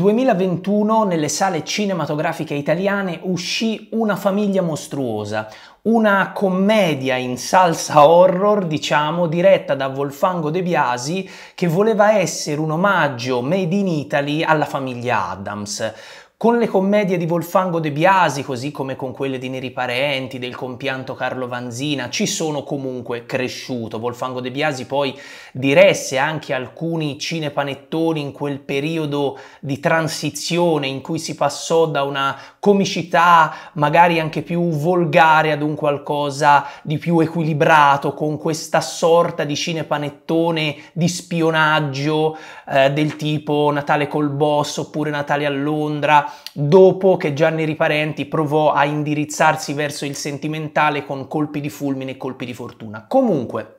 2021 nelle sale cinematografiche italiane uscì Una famiglia mostruosa, una commedia in salsa horror, diciamo, diretta da Wolfango De Biasi, che voleva essere un omaggio made in Italy alla famiglia Adams con le commedie di Wolfango De Biasi, così come con quelle di Neri Parenti, del compianto Carlo Vanzina, ci sono comunque cresciuto. Wolfango De Biasi poi diresse anche alcuni cinepanettoni in quel periodo di transizione in cui si passò da una comicità magari anche più volgare ad un qualcosa di più equilibrato, con questa sorta di cinepanettone di spionaggio eh, del tipo Natale col boss oppure Natale a Londra, dopo che Gianni Riparenti provò a indirizzarsi verso il sentimentale con colpi di fulmine e colpi di fortuna. Comunque,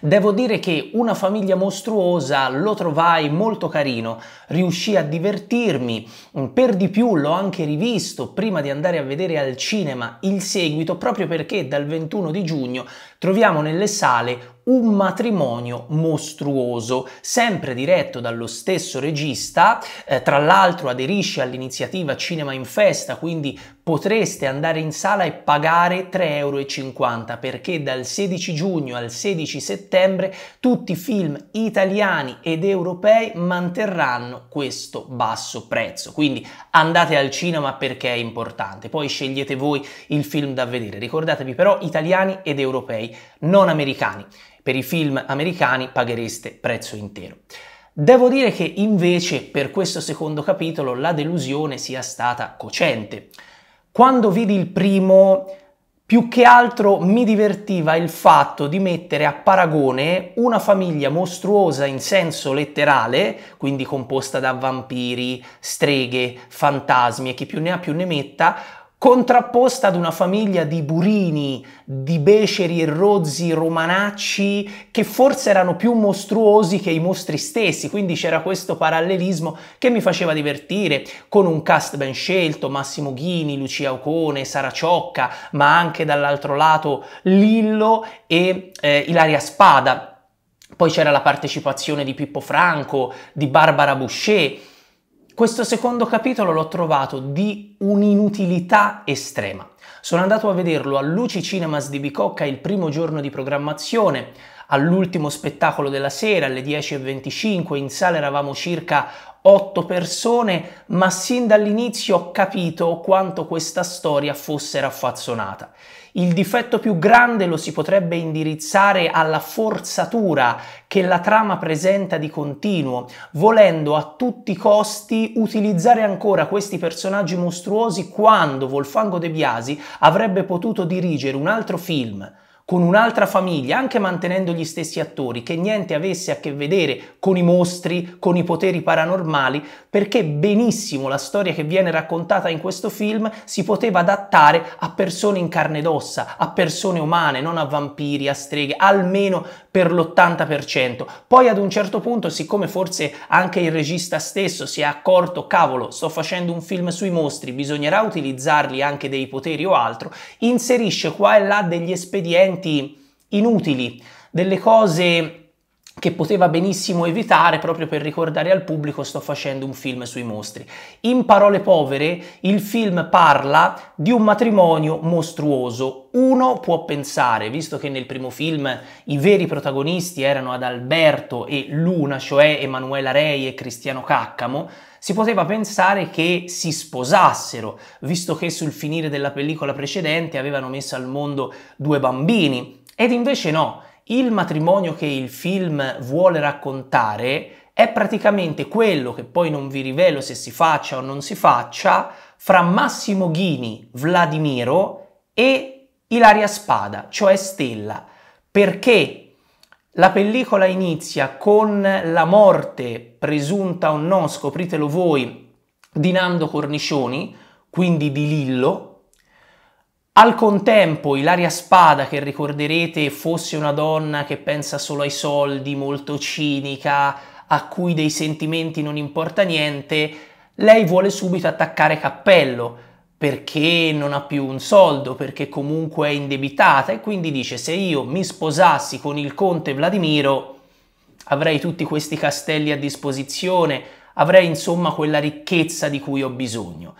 Devo dire che Una famiglia mostruosa lo trovai molto carino, riuscì a divertirmi, mm, per di più l'ho anche rivisto prima di andare a vedere al cinema il seguito proprio perché dal 21 di giugno troviamo nelle sale un matrimonio mostruoso, sempre diretto dallo stesso regista, eh, tra l'altro aderisce all'iniziativa Cinema in Festa, quindi potreste andare in sala e pagare 3,50 euro perché dal 16 giugno al 16 settembre tutti i film italiani ed europei manterranno questo basso prezzo. Quindi andate al cinema perché è importante, poi scegliete voi il film da vedere. Ricordatevi però italiani ed europei non americani. Per i film americani paghereste prezzo intero. Devo dire che invece per questo secondo capitolo la delusione sia stata cocente. Quando vidi il primo, più che altro mi divertiva il fatto di mettere a paragone una famiglia mostruosa in senso letterale, quindi composta da vampiri, streghe, fantasmi e chi più ne ha più ne metta, contrapposta ad una famiglia di burini, di beceri e rozzi romanacci che forse erano più mostruosi che i mostri stessi, quindi c'era questo parallelismo che mi faceva divertire, con un cast ben scelto, Massimo Ghini, Lucia Ocone, Sara Ciocca, ma anche dall'altro lato Lillo e eh, Ilaria Spada. Poi c'era la partecipazione di Pippo Franco, di Barbara Boucher, questo secondo capitolo l'ho trovato di un'inutilità estrema. Sono andato a vederlo a Luci Cinemas di Bicocca il primo giorno di programmazione, all'ultimo spettacolo della sera alle 10.25, in sala eravamo circa otto persone, ma sin dall'inizio ho capito quanto questa storia fosse raffazzonata. Il difetto più grande lo si potrebbe indirizzare alla forzatura che la trama presenta di continuo, volendo a tutti i costi utilizzare ancora questi personaggi mostruosi quando Volfango De Biasi avrebbe potuto dirigere un altro film con un'altra famiglia, anche mantenendo gli stessi attori, che niente avesse a che vedere con i mostri, con i poteri paranormali, perché benissimo la storia che viene raccontata in questo film si poteva adattare a persone in carne ed ossa, a persone umane, non a vampiri, a streghe, almeno per l'80%. Poi ad un certo punto, siccome forse anche il regista stesso si è accorto, cavolo, sto facendo un film sui mostri, bisognerà utilizzarli anche dei poteri o altro, inserisce qua e là degli espedienti interventi inutili, delle cose che poteva benissimo evitare proprio per ricordare al pubblico sto facendo un film sui mostri. In parole povere, il film parla di un matrimonio mostruoso. Uno può pensare, visto che nel primo film i veri protagonisti erano Adalberto e Luna, cioè Emanuela Rei e Cristiano Caccamo, si poteva pensare che si sposassero, visto che sul finire della pellicola precedente avevano messo al mondo due bambini, ed invece no, il matrimonio che il film vuole raccontare è praticamente quello che poi non vi rivelo se si faccia o non si faccia fra Massimo Ghini, Vladimiro e Ilaria Spada, cioè Stella, perché la pellicola inizia con la morte, presunta o no, scopritelo voi, di Nando Cornicioni, quindi di Lillo. Al contempo Ilaria Spada, che ricorderete fosse una donna che pensa solo ai soldi, molto cinica, a cui dei sentimenti non importa niente, lei vuole subito attaccare Cappello, perché non ha più un soldo, perché comunque è indebitata e quindi dice se io mi sposassi con il conte Vladimiro avrei tutti questi castelli a disposizione, avrei insomma quella ricchezza di cui ho bisogno.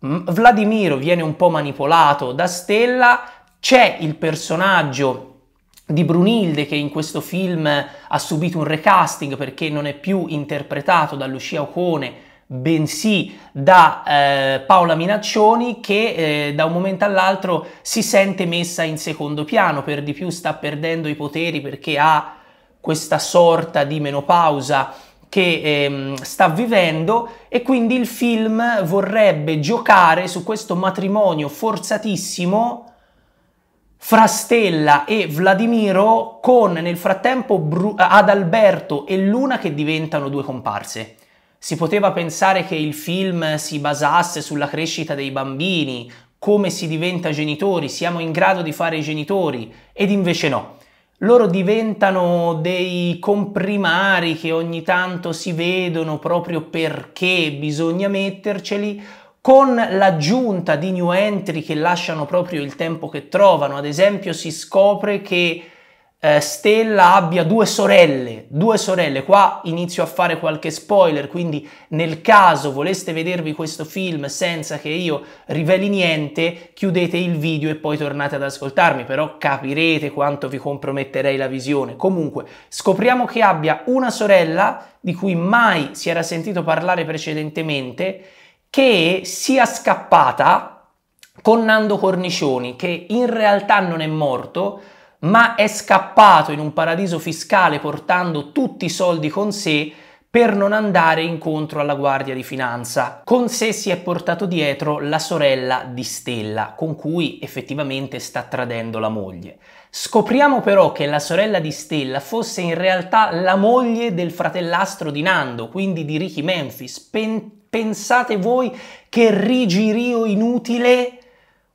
Vladimiro viene un po' manipolato da Stella, c'è il personaggio di Brunilde che in questo film ha subito un recasting perché non è più interpretato da Lucia Ocone bensì da eh, Paola Minaccioni che eh, da un momento all'altro si sente messa in secondo piano, per di più sta perdendo i poteri perché ha questa sorta di menopausa che ehm, sta vivendo e quindi il film vorrebbe giocare su questo matrimonio forzatissimo fra Stella e Vladimiro con nel frattempo Bru- Adalberto e Luna che diventano due comparse. Si poteva pensare che il film si basasse sulla crescita dei bambini, come si diventa genitori, siamo in grado di fare i genitori, ed invece no. Loro diventano dei comprimari che ogni tanto si vedono proprio perché bisogna metterceli, con l'aggiunta di new entry che lasciano proprio il tempo che trovano. Ad esempio si scopre che eh, Stella abbia due sorelle, due sorelle, qua inizio a fare qualche spoiler, quindi nel caso voleste vedervi questo film senza che io riveli niente, chiudete il video e poi tornate ad ascoltarmi, però capirete quanto vi comprometterei la visione. Comunque, scopriamo che abbia una sorella di cui mai si era sentito parlare precedentemente, che sia scappata con Nando Cornicioni, che in realtà non è morto, ma è scappato in un paradiso fiscale portando tutti i soldi con sé per non andare incontro alla Guardia di Finanza. Con sé si è portato dietro la sorella di Stella, con cui effettivamente sta tradendo la moglie. Scopriamo però che la sorella di Stella fosse in realtà la moglie del fratellastro di Nando, quindi di Ricky Memphis. Pen- pensate voi che rigirio inutile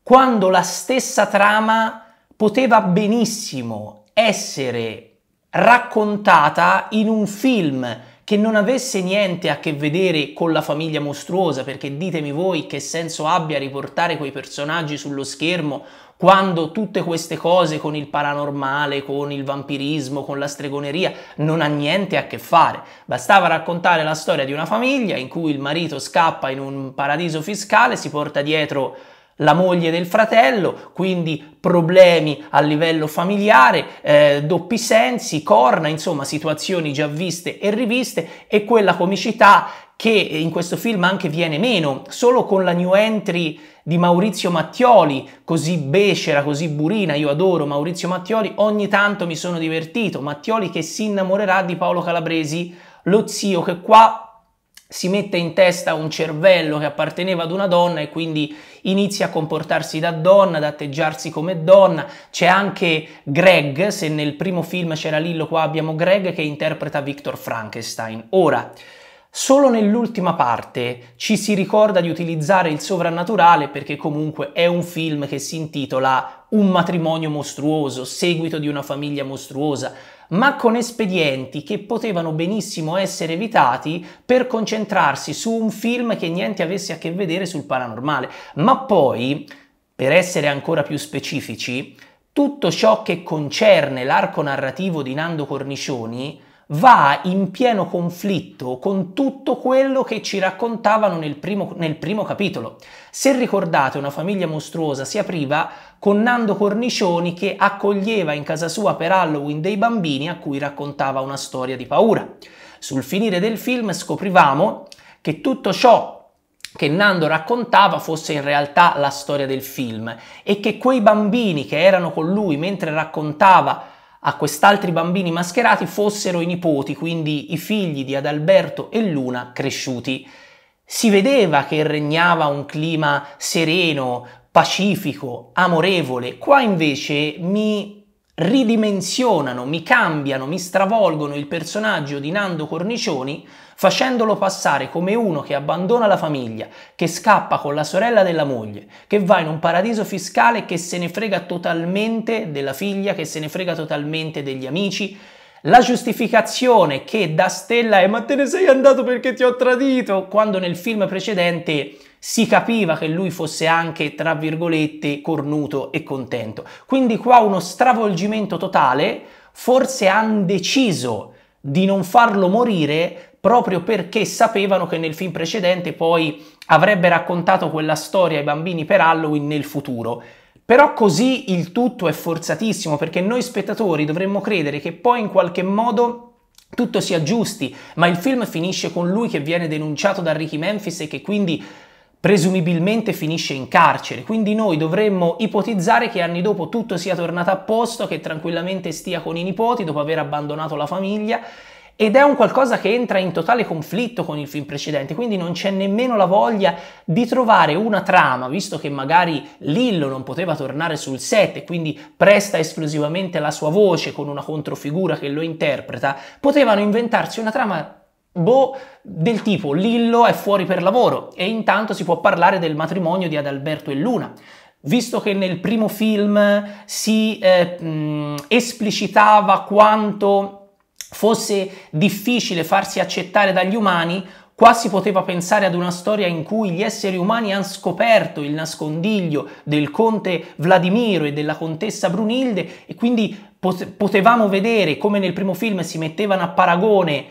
quando la stessa trama poteva benissimo essere raccontata in un film che non avesse niente a che vedere con la famiglia mostruosa, perché ditemi voi che senso abbia riportare quei personaggi sullo schermo quando tutte queste cose con il paranormale, con il vampirismo, con la stregoneria non ha niente a che fare. Bastava raccontare la storia di una famiglia in cui il marito scappa in un paradiso fiscale, si porta dietro la moglie del fratello, quindi problemi a livello familiare, eh, doppi sensi, corna, insomma situazioni già viste e riviste e quella comicità che in questo film anche viene meno, solo con la new entry di Maurizio Mattioli, così becera, così burina, io adoro Maurizio Mattioli, ogni tanto mi sono divertito, Mattioli che si innamorerà di Paolo Calabresi, lo zio che qua si mette in testa un cervello che apparteneva ad una donna e quindi inizia a comportarsi da donna, ad atteggiarsi come donna. C'è anche Greg, se nel primo film c'era Lillo, qua abbiamo Greg che interpreta Victor Frankenstein. Ora, solo nell'ultima parte ci si ricorda di utilizzare il sovrannaturale perché comunque è un film che si intitola Un matrimonio mostruoso, seguito di una famiglia mostruosa ma con espedienti che potevano benissimo essere evitati per concentrarsi su un film che niente avesse a che vedere sul paranormale. Ma poi, per essere ancora più specifici, tutto ciò che concerne l'arco narrativo di Nando Cornicioni va in pieno conflitto con tutto quello che ci raccontavano nel primo, nel primo capitolo. Se ricordate, una famiglia mostruosa si apriva con Nando Cornicioni che accoglieva in casa sua per Halloween dei bambini a cui raccontava una storia di paura. Sul finire del film scoprivamo che tutto ciò che Nando raccontava fosse in realtà la storia del film e che quei bambini che erano con lui mentre raccontava a quest'altri bambini mascherati fossero i nipoti, quindi i figli di Adalberto e Luna cresciuti. Si vedeva che regnava un clima sereno, pacifico, amorevole. Qua invece mi ridimensionano, mi cambiano, mi stravolgono il personaggio di Nando Cornicioni facendolo passare come uno che abbandona la famiglia, che scappa con la sorella della moglie, che va in un paradiso fiscale che se ne frega totalmente della figlia, che se ne frega totalmente degli amici. La giustificazione che da Stella è ma te ne sei andato perché ti ho tradito, quando nel film precedente si capiva che lui fosse anche, tra virgolette, cornuto e contento. Quindi qua uno stravolgimento totale, forse hanno deciso di non farlo morire proprio perché sapevano che nel film precedente poi avrebbe raccontato quella storia ai bambini per Halloween nel futuro. Però così il tutto è forzatissimo perché noi spettatori dovremmo credere che poi in qualche modo tutto sia giusti, ma il film finisce con lui che viene denunciato da Ricky Memphis e che quindi presumibilmente finisce in carcere, quindi noi dovremmo ipotizzare che anni dopo tutto sia tornato a posto, che tranquillamente stia con i nipoti dopo aver abbandonato la famiglia ed è un qualcosa che entra in totale conflitto con il film precedente, quindi non c'è nemmeno la voglia di trovare una trama, visto che magari Lillo non poteva tornare sul set e quindi presta esclusivamente la sua voce con una controfigura che lo interpreta, potevano inventarsi una trama Boh, del tipo Lillo è fuori per lavoro e intanto si può parlare del matrimonio di Adalberto e Luna. Visto che nel primo film si eh, esplicitava quanto fosse difficile farsi accettare dagli umani, Qua si poteva pensare ad una storia in cui gli esseri umani hanno scoperto il nascondiglio del conte Vladimiro e della contessa Brunilde e quindi potevamo vedere come nel primo film si mettevano a paragone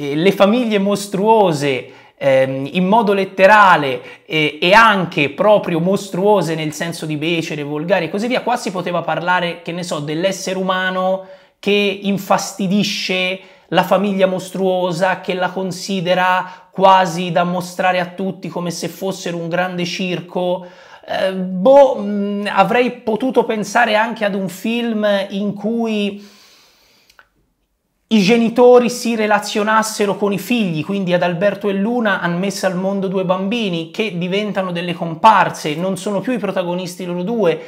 le famiglie mostruose ehm, in modo letterale e anche proprio mostruose nel senso di becere, volgare e così via, qua si poteva parlare, che ne so, dell'essere umano che infastidisce la famiglia mostruosa che la considera quasi da mostrare a tutti come se fossero un grande circo. Eh, boh, mh, avrei potuto pensare anche ad un film in cui i genitori si relazionassero con i figli, quindi ad Alberto e Luna hanno messo al mondo due bambini che diventano delle comparse, non sono più i protagonisti loro due.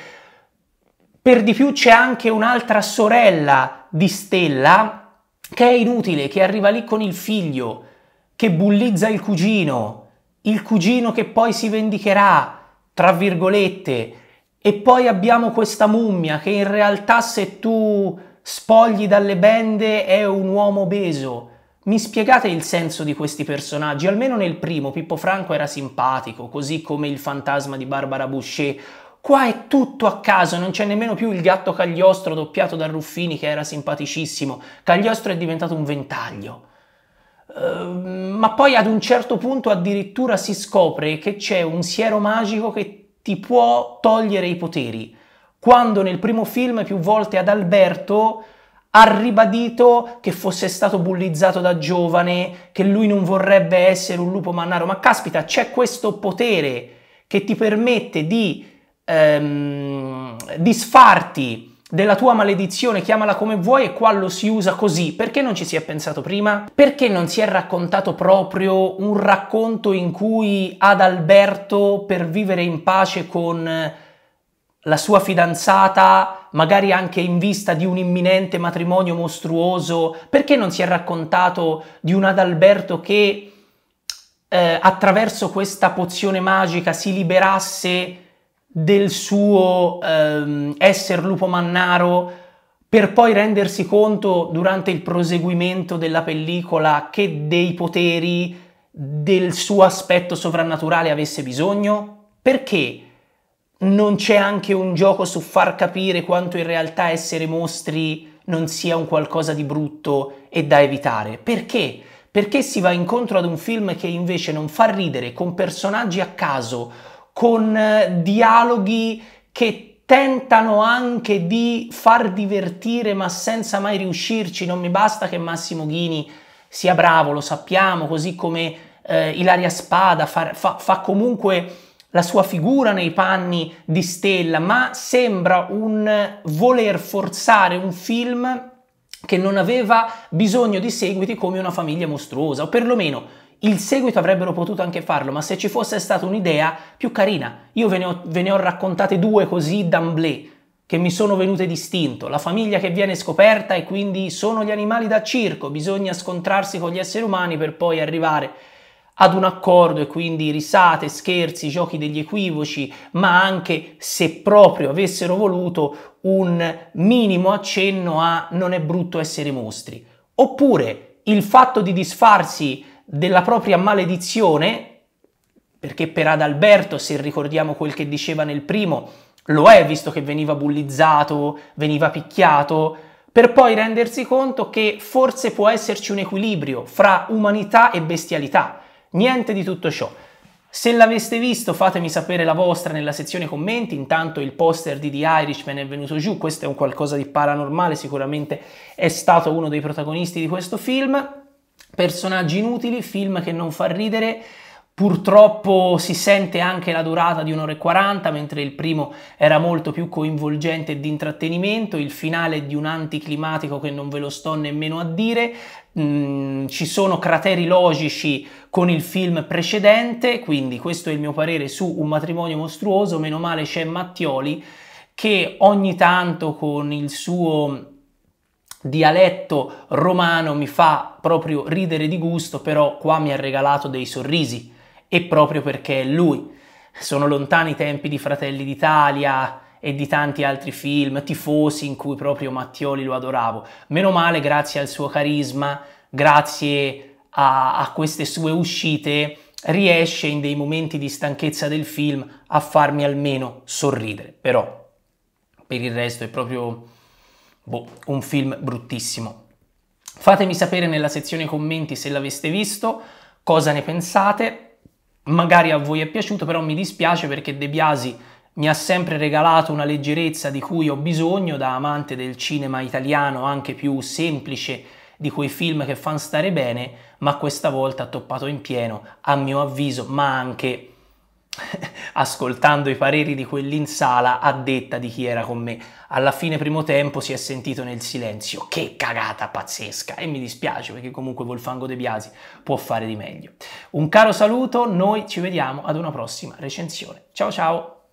Per di più c'è anche un'altra sorella di Stella che è inutile, che arriva lì con il figlio, che bullizza il cugino, il cugino che poi si vendicherà, tra virgolette, e poi abbiamo questa mummia che in realtà se tu Spogli dalle bende è un uomo obeso. Mi spiegate il senso di questi personaggi? Almeno nel primo Pippo Franco era simpatico, così come il fantasma di Barbara Boucher. Qua è tutto a caso, non c'è nemmeno più il gatto Cagliostro doppiato da Ruffini che era simpaticissimo. Cagliostro è diventato un ventaglio. Uh, ma poi ad un certo punto addirittura si scopre che c'è un siero magico che ti può togliere i poteri quando nel primo film più volte ad Alberto ha ribadito che fosse stato bullizzato da giovane, che lui non vorrebbe essere un lupo mannaro, ma caspita, c'è questo potere che ti permette di ehm, disfarti della tua maledizione, chiamala come vuoi, e qua lo si usa così. Perché non ci si è pensato prima? Perché non si è raccontato proprio un racconto in cui ad Alberto, per vivere in pace con la sua fidanzata, magari anche in vista di un imminente matrimonio mostruoso, perché non si è raccontato di un Adalberto che eh, attraverso questa pozione magica si liberasse del suo ehm, essere lupo mannaro per poi rendersi conto durante il proseguimento della pellicola che dei poteri del suo aspetto sovrannaturale avesse bisogno? Perché? non c'è anche un gioco su far capire quanto in realtà essere mostri non sia un qualcosa di brutto e da evitare. Perché? Perché si va incontro ad un film che invece non fa ridere, con personaggi a caso, con eh, dialoghi che tentano anche di far divertire ma senza mai riuscirci. Non mi basta che Massimo Ghini sia bravo, lo sappiamo, così come eh, Ilaria Spada fa, fa, fa comunque la sua figura nei panni di Stella, ma sembra un voler forzare un film che non aveva bisogno di seguiti come una famiglia mostruosa, o perlomeno il seguito avrebbero potuto anche farlo, ma se ci fosse stata un'idea più carina, io ve ne ho, ve ne ho raccontate due così d'amblè che mi sono venute distinto, la famiglia che viene scoperta e quindi sono gli animali da circo, bisogna scontrarsi con gli esseri umani per poi arrivare ad un accordo e quindi risate, scherzi, giochi degli equivoci, ma anche se proprio avessero voluto un minimo accenno a non è brutto essere mostri. Oppure il fatto di disfarsi della propria maledizione, perché per Adalberto, se ricordiamo quel che diceva nel primo, lo è visto che veniva bullizzato, veniva picchiato, per poi rendersi conto che forse può esserci un equilibrio fra umanità e bestialità Niente di tutto ciò. Se l'aveste visto fatemi sapere la vostra nella sezione commenti, intanto il poster di The Irishman è venuto giù, questo è un qualcosa di paranormale, sicuramente è stato uno dei protagonisti di questo film. Personaggi inutili, film che non fa ridere, Purtroppo si sente anche la durata di un'ora e 40, mentre il primo era molto più coinvolgente e di intrattenimento, il finale di un anticlimatico che non ve lo sto nemmeno a dire, Mm, ci sono crateri logici con il film precedente, quindi questo è il mio parere su Un matrimonio mostruoso, meno male c'è Mattioli che ogni tanto con il suo dialetto romano mi fa proprio ridere di gusto, però qua mi ha regalato dei sorrisi e proprio perché è lui. Sono lontani i tempi di Fratelli d'Italia e di tanti altri film, tifosi in cui proprio Mattioli lo adoravo. Meno male, grazie al suo carisma, grazie a, a queste sue uscite, riesce in dei momenti di stanchezza del film a farmi almeno sorridere. Però, per il resto, è proprio boh, un film bruttissimo. Fatemi sapere nella sezione commenti se l'aveste visto, cosa ne pensate magari a voi è piaciuto, però mi dispiace perché De Biasi mi ha sempre regalato una leggerezza di cui ho bisogno da amante del cinema italiano, anche più semplice di quei film che fanno stare bene, ma questa volta ha toppato in pieno, a mio avviso, ma anche ascoltando i pareri di quelli in sala a detta di chi era con me. Alla fine primo tempo si è sentito nel silenzio, che cagata pazzesca e mi dispiace perché comunque Volfango De Biasi può fare di meglio. Un caro saluto, noi ci vediamo ad una prossima recensione. Ciao ciao!